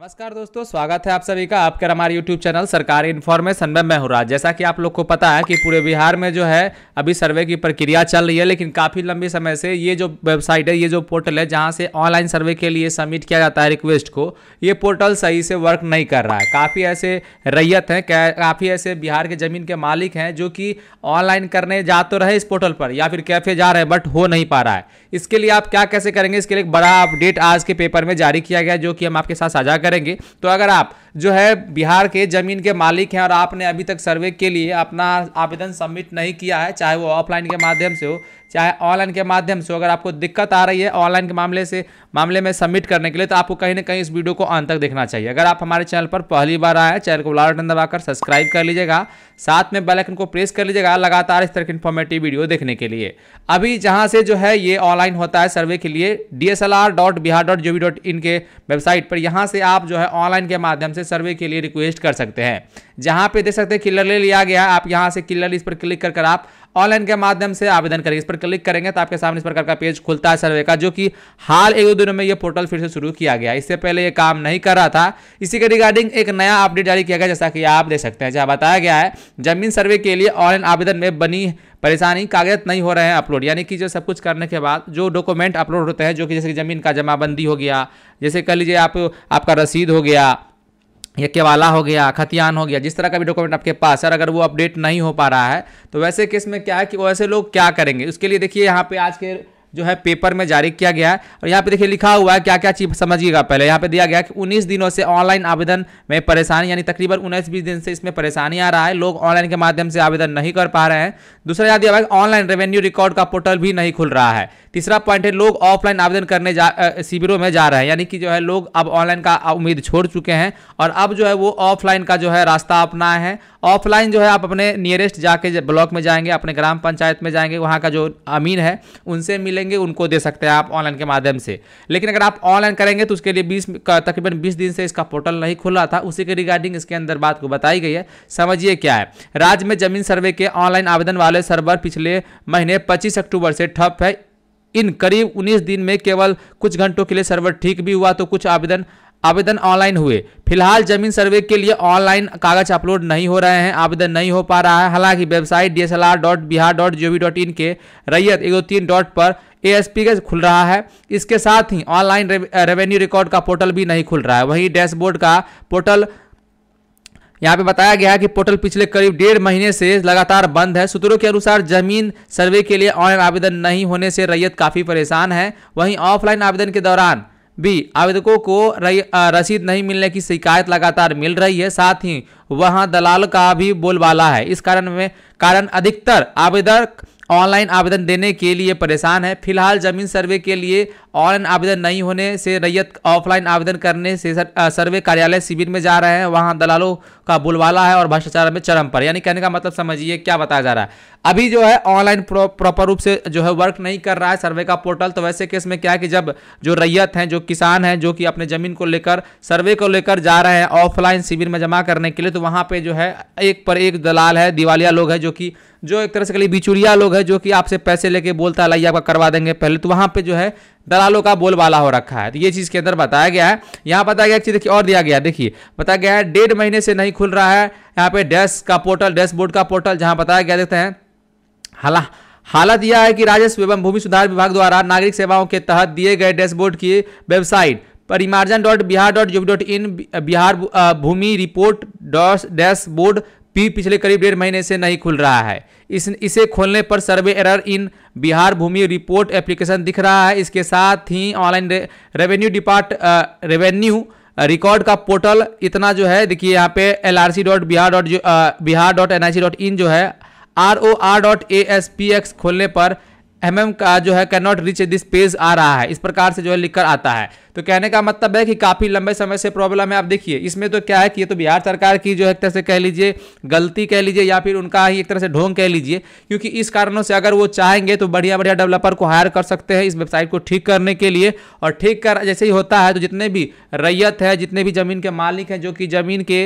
नमस्कार दोस्तों स्वागत है आप सभी का आपके हमारे यूट्यूब चैनल सरकारी इन्फॉर्मेशन में मैं हूँ राज जैसा कि आप लोग को पता है कि पूरे बिहार में जो है अभी सर्वे की प्रक्रिया चल रही है लेकिन काफ़ी लंबे समय से ये जो वेबसाइट है ये जो पोर्टल है जहाँ से ऑनलाइन सर्वे के लिए सबमिट किया जाता है रिक्वेस्ट को ये पोर्टल सही से वर्क नहीं कर रहा है काफ़ी ऐसे रैयत हैं काफ़ी ऐसे बिहार के ज़मीन के मालिक हैं जो कि ऑनलाइन करने जा तो रहे इस पोर्टल पर या फिर कैफे जा रहे हैं बट हो नहीं पा रहा है इसके लिए आप क्या कैसे करेंगे इसके लिए बड़ा अपडेट आज के पेपर में जारी किया गया जो कि हम आपके साथ साझा करेंगे तो अगर आप जो है बिहार के ज़मीन के मालिक हैं और आपने अभी तक सर्वे के लिए अपना आवेदन सबमिट नहीं किया है चाहे वो ऑफलाइन के माध्यम से हो चाहे ऑनलाइन के माध्यम से हो अगर आपको दिक्कत आ रही है ऑनलाइन के मामले से मामले में सबमिट करने के लिए तो आपको कहीं ना कहीं इस वीडियो को अंत तक देखना चाहिए अगर आप हमारे चैनल पर पहली बार आए चैनल को लाल बटन दबाकर सब्सक्राइब कर लीजिएगा साथ में बेल आइकन को प्रेस कर लीजिएगा लगातार इस तरह की इन्फॉर्मेटिव वीडियो देखने के लिए अभी जहाँ से जो है ये ऑनलाइन होता है सर्वे के लिए डी के वेबसाइट पर यहाँ से आप जो है ऑनलाइन के माध्यम से से सर्वे के लिए रिक्वेस्ट कर सकते हैं जहाँ पे देख सकते हैं किलर ले लिया गया आप यहाँ से किलर इस पर क्लिक कर कर आप ऑनलाइन के माध्यम से आवेदन करेंगे इस पर क्लिक करेंगे तो आपके सामने इस प्रकार का पेज खुलता है सर्वे का जो कि हाल एक दो दिनों में ये पोर्टल फिर से शुरू किया गया इससे पहले ये काम नहीं कर रहा था इसी के रिगार्डिंग एक नया अपडेट जारी किया गया जैसा कि आप देख सकते हैं जहां बताया गया है जमीन सर्वे के लिए ऑनलाइन आवेदन में बनी परेशानी कागजात नहीं हो रहे हैं अपलोड यानी कि जो सब कुछ करने के बाद जो डॉक्यूमेंट अपलोड होते हैं जो कि जैसे कि जमीन का जमाबंदी हो गया जैसे कह लीजिए आप आपका रसीद हो गया या केवाला हो गया खतियान हो गया जिस तरह का भी डॉक्यूमेंट आपके पास है अगर वो अपडेट नहीं हो पा रहा है तो वैसे केस में क्या है कि वैसे लोग क्या करेंगे उसके लिए देखिए यहाँ पे आज के जो है पेपर में जारी किया गया है और यहाँ पे देखिए लिखा हुआ है क्या क्या चीज समझिएगा पहले यहाँ पे दिया गया कि 19 दिनों से ऑनलाइन आवेदन में परेशानी यानी तकरीबन उन्नीस बीस दिन से इसमें परेशानी आ रहा है लोग ऑनलाइन के माध्यम से आवेदन नहीं कर पा रहे हैं दूसरा याद दिया हुआ है ऑनलाइन रेवेन्यू रिकॉर्ड का पोर्टल भी नहीं खुल रहा है तीसरा पॉइंट है लोग ऑफलाइन आवेदन करने जा शिविरों में जा रहे हैं यानी कि जो है लोग अब ऑनलाइन का उम्मीद छोड़ चुके हैं और अब जो है वो ऑफलाइन का जो है रास्ता अपनाए हैं ऑफलाइन जो है आप अपने नियरेस्ट जाके ब्लॉक में जाएंगे अपने ग्राम पंचायत में जाएंगे वहाँ का जो अमीन है उनसे मिलेंगे उनको दे सकते हैं आप ऑनलाइन के माध्यम से लेकिन अगर आप ऑनलाइन करेंगे तो उसके लिए बीस तकरीबन बीस दिन से इसका पोर्टल नहीं खुला था उसी के रिगार्डिंग इसके अंदर बात को बताई गई है समझिए क्या है राज्य में जमीन सर्वे के ऑनलाइन आवेदन वाले सर्वर पिछले महीने पच्चीस अक्टूबर से ठप है इन करीब 19 दिन में केवल कुछ घंटों के लिए सर्वर ठीक भी हुआ तो कुछ आवेदन आवेदन ऑनलाइन हुए फिलहाल जमीन सर्वे के लिए ऑनलाइन कागज अपलोड नहीं हो रहे हैं आवेदन नहीं हो पा रहा है हालांकि website D S L R dot Bihar dot G O V dot in के रैयत एक तीन डॉट पर ए एस पी का खुल रहा है इसके साथ ही ऑनलाइन रेवेन्यू रिकॉर्ड का पोर्टल भी नहीं खुल रहा है वहीं डैशबोर्ड का पोर्टल यहाँ पे बताया गया है कि पोर्टल पिछले करीब डेढ़ महीने से लगातार बंद है सूत्रों के अनुसार जमीन सर्वे के लिए ऑनलाइन आवेदन नहीं होने से रैयत काफ़ी परेशान है वहीं ऑफलाइन आवेदन के दौरान बी आवेदकों को रसीद नहीं मिलने की शिकायत लगातार मिल रही है साथ ही वहां दलाल का भी बोलबाला है इस कारण में कारण अधिकतर आवेदक ऑनलाइन आवेदन देने के लिए परेशान है फिलहाल जमीन सर्वे के लिए ऑनलाइन आवेदन नहीं होने से रैयत ऑफलाइन आवेदन करने से सर्वे कार्यालय शिविर में जा रहे हैं वहाँ दलालों का बुलवाला है और भ्रष्टाचार में चरम पर यानी कहने का मतलब समझिए क्या बताया जा रहा है अभी जो है ऑनलाइन प्रॉपर रूप से जो है वर्क नहीं कर रहा है सर्वे का पोर्टल तो वैसे केस में क्या है कि जब जो रैयत हैं जो किसान हैं जो कि अपने ज़मीन को लेकर सर्वे को लेकर जा रहे हैं ऑफलाइन शिविर में जमा करने के लिए तो वहाँ पर जो है एक पर एक दलाल है दिवालिया लोग हैं जो कि जो एक तरह से कहीं बिचुरिया लोग है जो कि आपसे पैसे लेके बोलता है लाइए आपका करवा देंगे पहले तो वहाँ पे जो है दलालों का बोलबाला हो रखा है तो ये चीज़ के अंदर बताया गया है यहाँ बताया गया एक चीज़ देखिए और दिया गया देखिए बताया गया है डेढ़ महीने से नहीं खुल रहा है यहाँ पे डैश का पोर्टल डैशबोर्ड का पोर्टल जहाँ बताया गया देखते हैं हाला हालत यह है कि राजस्व एवं भूमि सुधार विभाग द्वारा नागरिक सेवाओं के तहत दिए गए डैशबोर्ड की website Parimarjan dot Bihar dot G dot in Bihar Bhumi report dot dashboard P पिछले करीब डेढ़ महीने से नहीं खुल रहा है इस इसे खोलने पर survey error in Bihar Bhumi report application दिख रहा है इसके साथ ही ऑनलाइन रे, रेवेन्यू डिपार्ट रेवेन्यू रिकॉर्ड का पोर्टल इतना जो है देखिए यहाँ पे L R C dot Bihar dot Bihar dot N I C dot in जो है R O R dot A S P X खोलने पर एम एम का जो है can not reach this page आ रहा है इस प्रकार से जो है लिखकर आता है तो कहने का मतलब है कि काफ़ी लंबे समय से प्रॉब्लम है आप देखिए इसमें तो क्या है कि ये तो बिहार सरकार की जो एक तरह से कह लीजिए गलती कह लीजिए या फिर उनका ही एक तरह से ढोंग कह लीजिए क्योंकि इस कारणों से अगर वो चाहेंगे तो बढ़िया बढ़िया डेवलपर को हायर कर सकते हैं इस वेबसाइट को ठीक करने के लिए और ठीक कर जैसे ही होता है तो जितने भी रैयत है जितने भी ज़मीन के मालिक हैं जो कि ज़मीन के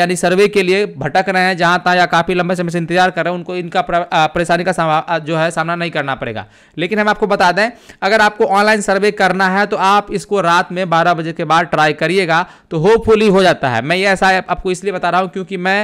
यानी सर्वे के लिए भटक रहे हैं जहाँ तहाँ या काफ़ी लंबे समय से इंतजार कर रहे हैं उनको इनका परेशानी का जो है सामना नहीं करना पड़ेगा लेकिन हम आपको बता दें अगर आपको ऑनलाइन सर्वे करना है तो आप इसको रात में बारह बजे के बाद ट्राई करिएगा तो होपफुली हो जाता है मैं ये ऐसा आपको इसलिए बता रहा हूँ क्योंकि मैं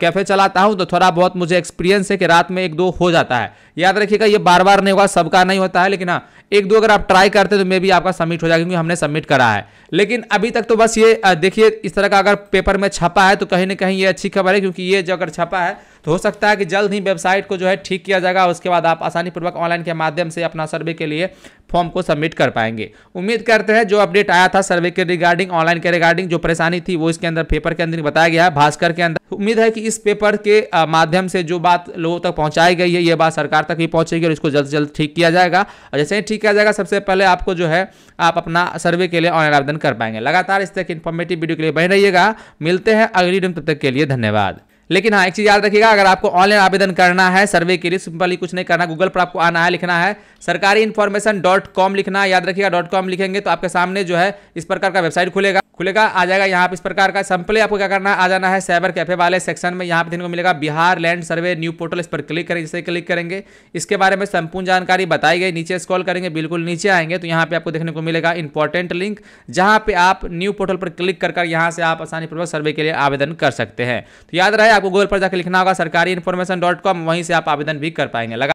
कैफ़े चलाता हूँ तो थोड़ा बहुत मुझे एक्सपीरियंस है कि रात में एक दो हो जाता है याद रखिएगा ये बार बार नहीं होगा सबका नहीं होता है लेकिन हाँ एक दो अगर आप ट्राई करते तो मे भी आपका सबमिट हो जाएगा क्योंकि हमने सबमिट करा है लेकिन अभी तक तो बस ये देखिए इस तरह का अगर पेपर में छपा है तो कहीं ना कहीं ये अच्छी खबर है क्योंकि ये जो अगर छपा है तो हो सकता है कि जल्द ही वेबसाइट को जो है ठीक किया जाएगा उसके बाद आप आसानी पूर्वक ऑनलाइन के माध्यम से अपना सर्वे के लिए फॉर्म को सबमिट कर पाएंगे उम्मीद करते हैं जो अपडेट आया था सर्वे के रिगार्डिंग ऑनलाइन के रिगार्डिंग जो परेशानी थी वो इसके अंदर पेपर के अंदर बताया गया है भास्कर के अंदर उम्मीद है कि इस पेपर के माध्यम से जो बात लोगों तक पहुंचाई गई है ये बात सरकार तक भी पहुंचेगी और इसको जल्द से जल्द ठीक किया जाएगा और जैसे ही ठीक किया जाएगा सबसे पहले आपको जो है आप अपना सर्वे के लिए ऑनलाइन आवेदन कर पाएंगे लगातार इस तरह की इन्फॉर्मेटिव वीडियो के लिए बने रहिएगा मिलते हैं अगली दिन तब तक के लिए धन्यवाद लेकिन हाँ एक चीज़ याद रखिएगा अगर आपको ऑनलाइन आवेदन करना है सर्वे के लिए सिंपली कुछ नहीं करना गूगल पर आपको आना है लिखना है सरकारी इन्फॉर्मेशन डॉट कॉम लिखना है याद रखिएगा डॉट कॉम लिखेंगे तो आपके सामने जो है इस प्रकार का वेबसाइट खुलेगा खुलेगा आ जाएगा यहाँ पे इस प्रकार का सिंपली आपको क्या करना है आ जाना है साइबर कैफे वाले सेक्शन में यहाँ पे देखने को मिलेगा Bihar land survey new portal इस पर क्लिक करें जैसे क्लिक करेंगे इसके बारे में संपूर्ण जानकारी बताई गई नीचे स्क्रॉल करेंगे बिल्कुल नीचे आएंगे तो यहाँ पे आपको देखने को मिलेगा इंपॉर्टेंट लिंक जहाँ पे आप न्यू पोर्टल पर क्लिक कर यहाँ से आप आसानीपूर्वक सर्वे के लिए आवेदन कर सकते हैं तो याद रहे आपको गूगल पर जाकर लिखना होगा सरकारी इन्फॉर्मेशन डॉट कॉम वहीं से आप आवेदन भी कर पाएंगे लगा